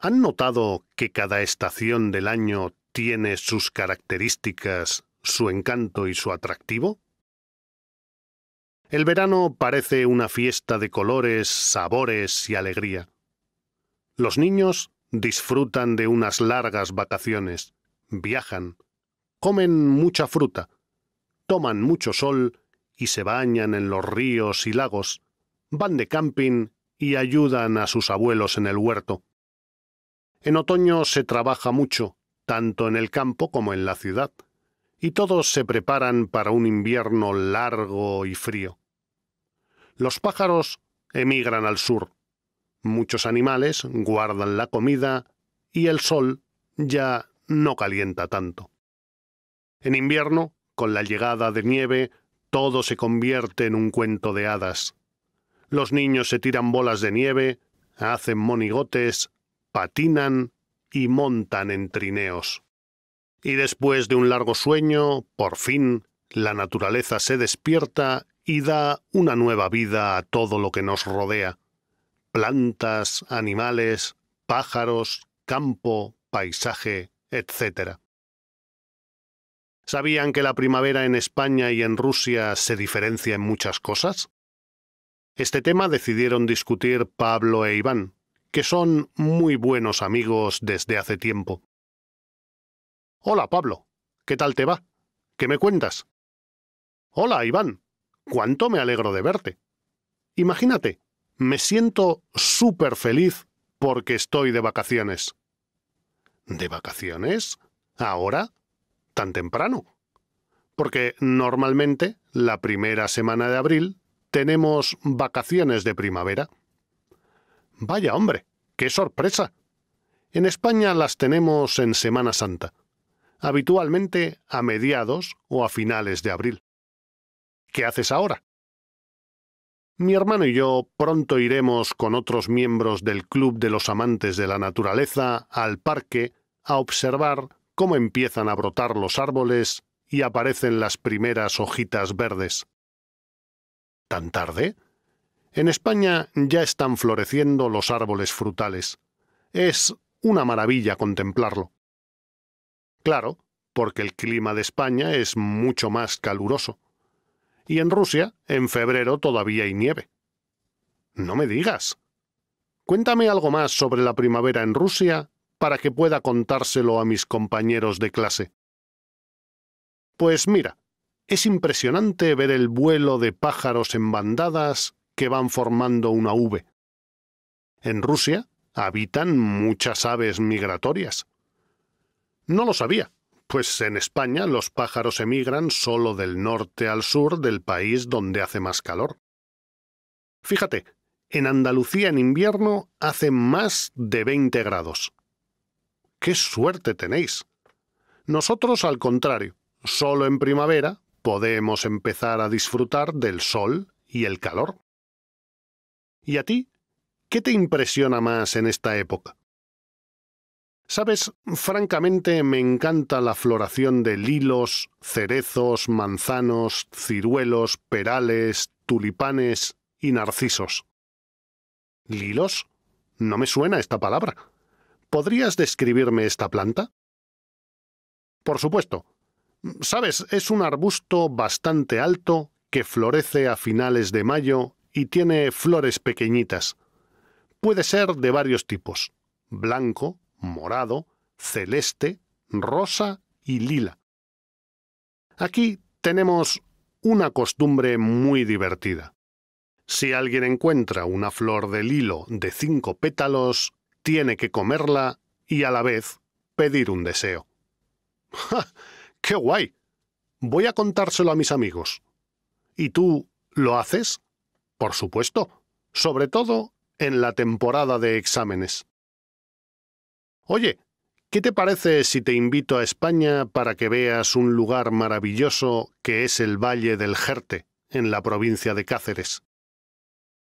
¿Han notado que cada estación del año tiene sus características, su encanto y su atractivo? El verano parece una fiesta de colores, sabores y alegría. Los niños disfrutan de unas largas vacaciones, viajan, comen mucha fruta, toman mucho sol y se bañan en los ríos y lagos, van de camping y ayudan a sus abuelos en el huerto. En otoño se trabaja mucho, tanto en el campo como en la ciudad, y todos se preparan para un invierno largo y frío. Los pájaros emigran al sur. Muchos animales guardan la comida y el sol ya no calienta tanto. En invierno, con la llegada de nieve, todo se convierte en un cuento de hadas. Los niños se tiran bolas de nieve, hacen monigotes, patinan y montan en trineos. Y después de un largo sueño, por fin, la naturaleza se despierta y da una nueva vida a todo lo que nos rodea. Plantas, animales, pájaros, campo, paisaje, etc. ¿Sabían que la primavera en España y en Rusia se diferencia en muchas cosas? Este tema decidieron discutir Pablo e Iván, que son muy buenos amigos desde hace tiempo. Hola, Pablo. ¿Qué tal te va? ¿Qué me cuentas? Hola, Iván. Cuánto me alegro de verte. Imagínate, me siento súper feliz porque estoy de vacaciones. ¿De vacaciones? ¿Ahora? ¿Tan temprano? Porque normalmente, la primera semana de abril, tenemos vacaciones de primavera. Vaya hombre, qué sorpresa. En España las tenemos en Semana Santa, habitualmente a mediados o a finales de abril. ¿Qué haces ahora? Mi hermano y yo pronto iremos con otros miembros del Club de los Amantes de la Naturaleza al parque a observar cómo empiezan a brotar los árboles y aparecen las primeras hojitas verdes. ¿Tan tarde? En España ya están floreciendo los árboles frutales. Es una maravilla contemplarlo. Claro, porque el clima de España es mucho más caluroso. Y en Rusia, en febrero todavía hay nieve. No me digas. Cuéntame algo más sobre la primavera en Rusia para que pueda contárselo a mis compañeros de clase. Pues mira, es impresionante ver el vuelo de pájaros en bandadas que van formando una V. En Rusia habitan muchas aves migratorias. No lo sabía, pues en España los pájaros emigran solo del norte al sur del país donde hace más calor. Fíjate, en Andalucía en invierno hace más de 20 grados. ¡Qué suerte tenéis! Nosotros, al contrario, solo en primavera podemos empezar a disfrutar del sol y el calor. ¿Y a ti? ¿Qué te impresiona más en esta época? Sabes, francamente me encanta la floración de lilos, cerezos, manzanos, ciruelos, perales, tulipanes y narcisos. ¿Lilos? No me suena esta palabra. ¿Podrías describirme esta planta? Por supuesto. Sabes, es un arbusto bastante alto que florece a finales de mayo y tiene flores pequeñitas. Puede ser de varios tipos, blanco, morado, celeste, rosa y lila. Aquí tenemos una costumbre muy divertida. Si alguien encuentra una flor de lilo de cinco pétalos, tiene que comerla y a la vez pedir un deseo. ¡Qué guay! Voy a contárselo a mis amigos. ¿Y tú lo haces? Por supuesto, sobre todo en la temporada de exámenes. Oye, ¿qué te parece si te invito a España para que veas un lugar maravilloso que es el Valle del Jerte, en la provincia de Cáceres?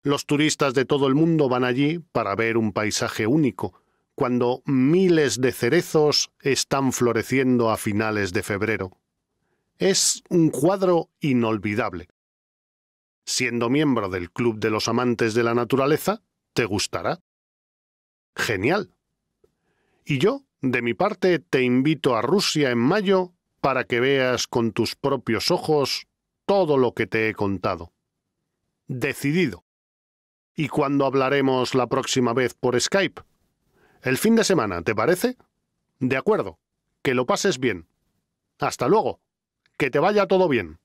Los turistas de todo el mundo van allí para ver un paisaje único, cuando miles de cerezos están floreciendo a finales de febrero. Es un cuadro inolvidable siendo miembro del Club de los Amantes de la Naturaleza, te gustará. Genial. Y yo, de mi parte, te invito a Rusia en mayo para que veas con tus propios ojos todo lo que te he contado. Decidido. ¿Y cuándo hablaremos la próxima vez por Skype? El fin de semana, ¿te parece? De acuerdo. Que lo pases bien. Hasta luego. Que te vaya todo bien.